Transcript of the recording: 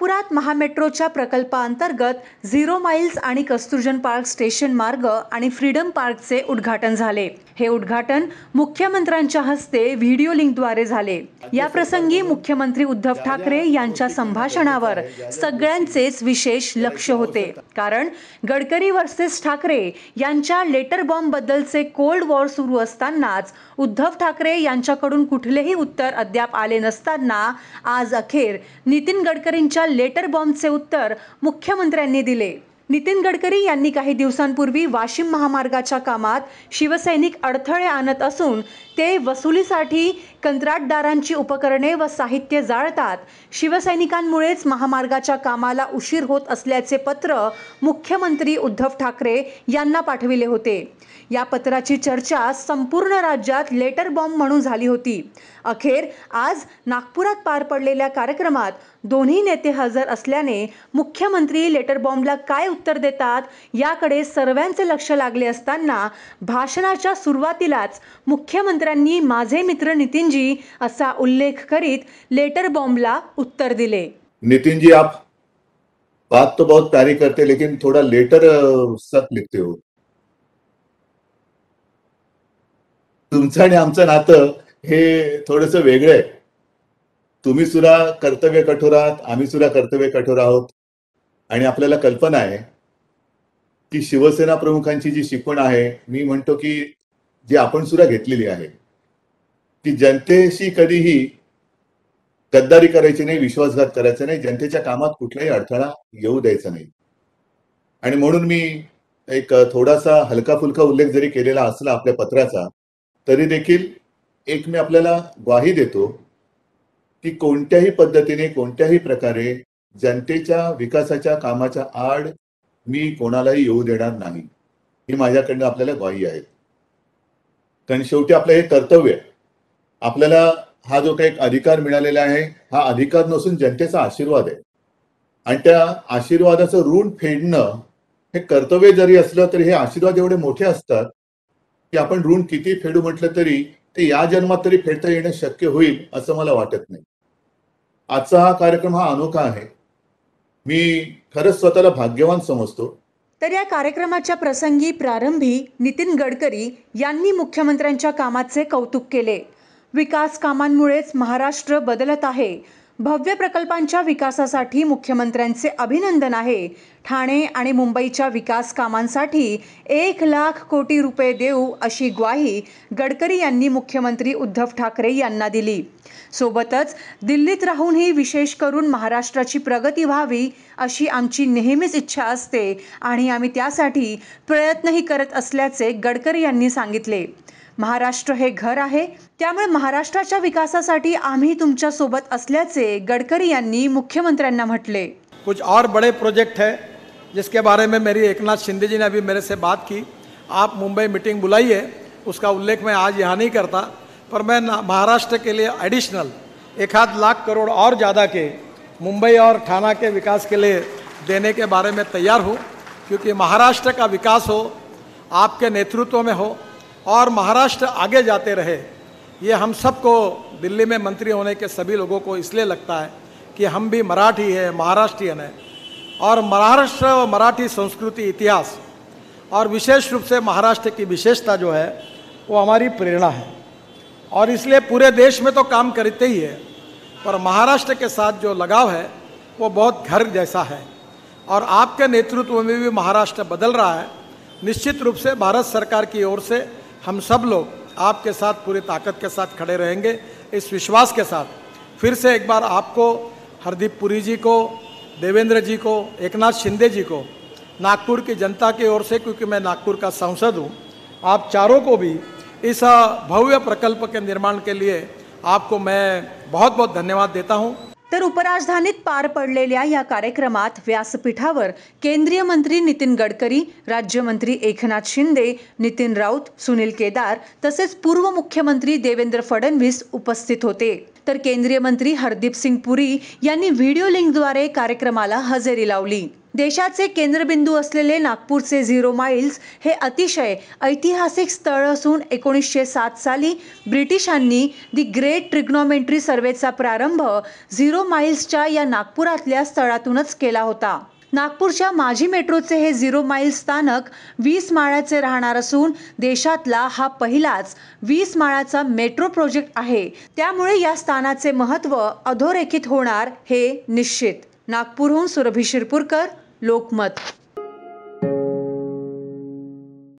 नागपुरात महामेट्रोच्या प्रकल्पाअंतर्गत झिरो माइल्स आणि कस्तुरजन पार्क स्टेशन मार्ग आणि फ्रीडम पार्कचे उद्घाटन झाले हे उद्घाटन मुख्यमंत्र्यांच्या हस्ते व्हिडिओ लिंकद्वारे झाले या प्रसंगी मुख्यमंत्री उद्धव ठाकरे यांच्या संभाषणावर सगळ्यांचेच विशेष लक्ष होते कारण गडकरी वर्सेस ठाकरे यांच्या लेटर बॉम्बबद्दलचे कोल्ड वॉर सुरू असतानाच उद्धव ठाकरे यांच्याकडून कुठलेही उत्तर अद्याप आले नसताना आज अखेर नितीन गडकरींच्या लेटर बॉम्बचे उत्तर मुख्यमंत्र्यांनी दिले नितीन गडकरी यांनी काही दिवसांपूर्वी वाशिम महामार्गाच्या कामात शिवसैनिक अडथळे आणत असून ते वसुलीसाठी कंत्राटदारांची उपकरणे व साहित्य जाळतात शिवसैनिकांमुळेच महामार्गाच्या कामाला उशीर होत असल्याचे पत्र मुख्यमंत्री उद्धव ठाकरे यांना पाठविले होते या पत्राची चर्चा संपूर्ण राज्यात लेटर बॉम्ब म्हणून झाली होती अखेर आज नागपुरात पार पडलेल्या कार्यक्रमात दोन्ही नेते हजर असल्याने मुख्यमंत्री लेटर बॉम्बला काय उत्तर देतात याकडे सर्वांचे लक्ष लागले असताना भाषणाच्या सुरुवातीलाच मुख्यमंत्र्यांनी माझे मित्र नितीन नितीनजी असा उल्लेख करीत लेटर बॉम्बला उत्तर दिले नितीनजी आप बात तो बहुत प्यारी करते लेकिन थोड़ा लेटर सत लिखते हो तुमचं आणि आमचं नातं हे थोडस वेगळं आहे तुम्ही सुद्धा कर्तव्य कठोर आहात आम्ही सुद्धा कर्तव्य कठोर आहोत आणि आपल्याला कल्पना आहे की शिवसेना प्रमुखांची जी शिकवण आहे मी म्हणतो की जी आपण सुद्धा घेतलेली आहे की जनतेशी कधीही गद्दारी करायची नाही विश्वासघात करायचा नाही जनतेच्या कामात कुठलाही अडथळा येऊ द्यायचा नाही आणि म्हणून मी एक थोडासा हलका फुलका उल्लेख जरी केलेला असला आपल्या पत्राचा तरी देखील एक मी आपल्याला ग्वाही देतो की कोणत्याही पद्धतीने कोणत्याही प्रकारे जनतेच्या विकासाच्या कामाच्या आड मी कोणालाही येऊ देणार नाही ही माझ्याकडनं आपल्याला ग्वाही आहे कारण शेवटी आपलं हे कर्तव्य आहे आपल्याला हा जो काही अधिकार मिळालेला आहे हा अधिकार नसून जनतेचा आशीर्वाद आहे आणि त्या आशीर्वादाचं ऋण फेडणं हे कर्तव्य जरी असलं तरी हे आशीर्वाद एवढे मोठे असतात की आपण ऋण किती फेडू म्हटलं तरी ते या जन्मात तरी फेडता येणं शक्य होईल असं मला वाटत नाही आजचा हा कार्यक्रम हा अनोखा आहे मी खरंच स्वतःला भाग्यवान समजतो तर या कार्यक्रमाच्या प्रसंगी प्रारंभी नितीन गडकरी यांनी मुख्यमंत्र्यांच्या कामाचे कौतुक केले विकास कामांमुळेच महाराष्ट्र बदलत आहे भव्य प्रकल्पांच्या विकासासाठी मुख्यमंत्र्यांचे अभिनंदन आहे ठाणे आणि मुंबईच्या विकास कामांसाठी एक लाख कोटी रुपये देऊ अशी ग्वाही गडकरी यांनी मुख्यमंत्री उद्धव ठाकरे यांना दिली सोबतच दिल्लीत राहूनही विशेष करून महाराष्ट्राची प्रगती व्हावी अशी आमची नेहमीच इच्छा असते आणि आम्ही त्यासाठी प्रयत्नही करत असल्याचे गडकरी यांनी सांगितले महाराष्ट्र हे घर आहे त्यामुळे महाराष्ट्राच्या विकासासाठी आम्ही तुमच्या सोबत असल्याचे गडकरी यांनी मुख्यमंत्र्यांना म्हटले कुछ और बड़े प्रोजेक्ट है जिसके बारे में मेरी एकनाथ शिंदे जी ने अभी मेरे से बात की आप मुंबई मीटिंग बुलाई है उसका उल्लेख मैं आज यहाँ नहीं करता पर मैं महाराष्ट्र के लिए एडिशनल एक आध लाख करोड़ और ज़्यादा के मुंबई और थाना के विकास के लिए देने के बारे में तैयार हूँ क्योंकि महाराष्ट्र का विकास हो आपके नेतृत्व में हो और महाराष्ट्र आगे जाते रहे ये हम सबको दिल्ली में मंत्री होने के सभी लोगों को इसलिए लगता है कि हम भी मराठी है महाराष्ट्रियन है और महाराष्ट्र मराठी संस्कृति इतिहास और विशेष रूप से महाराष्ट्र की विशेषता जो है वो हमारी प्रेरणा है और इसलिए पूरे देश में तो काम करते ही है पर महाराष्ट्र के साथ जो लगाव है वो बहुत घर जैसा है और आपके नेतृत्व में भी महाराष्ट्र बदल रहा है निश्चित रूप से भारत सरकार की ओर से हम सब लोग आपके साथ पूरी ताकत के साथ खड़े रहेंगे इस विश्वास के साथ फिर से एक बार आपको हरदीप पुरी जी को देवेंद्र जी को एकनाथ शिंदे जी को नागपुर की जनता की ओर से क्योंकि मैं नागपुर का सांसद हूँ आप चारों को भी इस भव्य प्रकल्प के निर्माण के लिए आपको मैं बहुत बहुत धन्यवाद देता हूँ तर उपराजधानीत पार पडलेल्या या कार्यक्रमात व्यासपीठावर केंद्रीय मंत्री नितीन गडकरी राज्यमंत्री एकनाथ शिंदे नितीन राऊत सुनील केदार तसेच पूर्व मुख्यमंत्री देवेंद्र फडणवीस उपस्थित होते तर केंद्रीय मंत्री हरदीप सिंग पुरी यांनी व्हिडिओ लिंकद्वारे कार्यक्रमाला हजेरी लावली देशाचे केंद्रबिंदू असलेले नागपूरचे झिरो माइल्स हे अतिशय ऐतिहासिक स्थळ असून एकोणीसशे सात साली ब्रिटिशांनी दि ग्रेट ट्रिग्नॉमेंट्री सर्वेचा प्रारंभ झिरो माइल्सच्या या नागपुरातल्या स्थळातूनच केला होता नागपूरच्या माजी मेट्रोचे हे झिरो माईल स्थानक वीस माळ्याचे राहणार असून देशातला हा पहिलाच वीस माळाचा मेट्रो प्रोजेक्ट आहे त्यामुळे या स्थानाचे महत्त्व अधोरेखित होणार हे निश्चित नागपूरहून सुरभी शिरपूरकर लोकमत